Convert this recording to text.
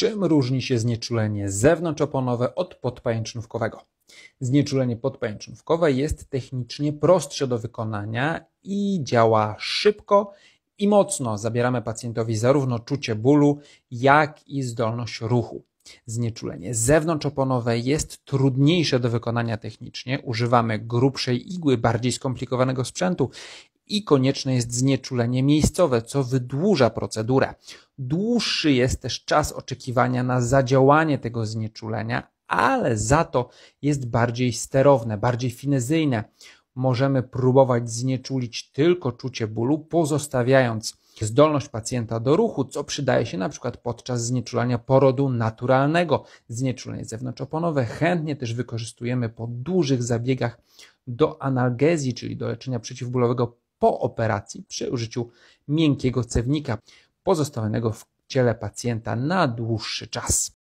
Czym różni się znieczulenie zewnątrzoponowe od podpajęczynówkowego? Znieczulenie podpajęczynówkowe jest technicznie prostsze do wykonania i działa szybko i mocno. Zabieramy pacjentowi zarówno czucie bólu, jak i zdolność ruchu. Znieczulenie zewnątrzoponowe jest trudniejsze do wykonania technicznie. Używamy grubszej igły, bardziej skomplikowanego sprzętu i konieczne jest znieczulenie miejscowe, co wydłuża procedurę. Dłuższy jest też czas oczekiwania na zadziałanie tego znieczulenia, ale za to jest bardziej sterowne, bardziej finezyjne. Możemy próbować znieczulić tylko czucie bólu, pozostawiając zdolność pacjenta do ruchu, co przydaje się na przykład podczas znieczulania porodu naturalnego. Znieczulenie zewnątrzoponowe chętnie też wykorzystujemy po dużych zabiegach do analgezji, czyli do leczenia przeciwbólowego po operacji przy użyciu miękkiego cewnika pozostawionego w ciele pacjenta na dłuższy czas.